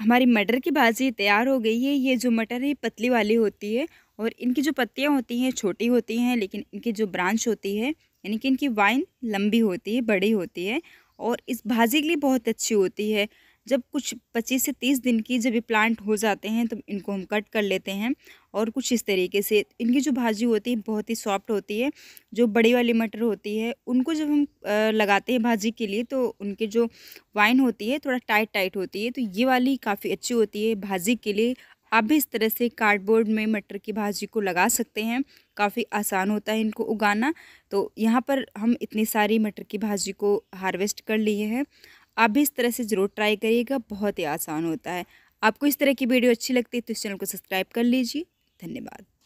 हमारी मटर की भाजी तैयार हो गई है ये जो मटर है पतली वाली होती है और इनकी जो पत्तियाँ होती हैं छोटी होती हैं लेकिन इनकी जो ब्रांच होती है यानी कि इनकी वाइन लंबी होती है बड़ी होती है और इस भाजी के लिए बहुत अच्छी होती है जब कुछ पच्चीस से तीस दिन की जब ये प्लांट हो जाते हैं तो इनको हम कट कर लेते हैं और कुछ इस तरीके से इनकी जो भाजी होती है बहुत ही सॉफ्ट होती है जो बड़ी वाली मटर होती है उनको जब हम लगाते हैं भाजी के लिए तो उनके जो वाइन होती है थोड़ा टाइट टाइट होती है तो ये वाली काफ़ी अच्छी होती है भाजी के लिए आप भी इस तरह से कार्डबोर्ड में मटर की भाजी को लगा सकते हैं काफ़ी आसान होता है इनको उगाना तो यहाँ पर हम इतनी सारी मटर की भाजी को हार्वेस्ट कर लिए हैं आप भी इस तरह से ज़रूर ट्राई करिएगा बहुत ही आसान होता है आपको इस तरह की वीडियो अच्छी लगती है तो इस चैनल को सब्सक्राइब कर लीजिए धन्यवाद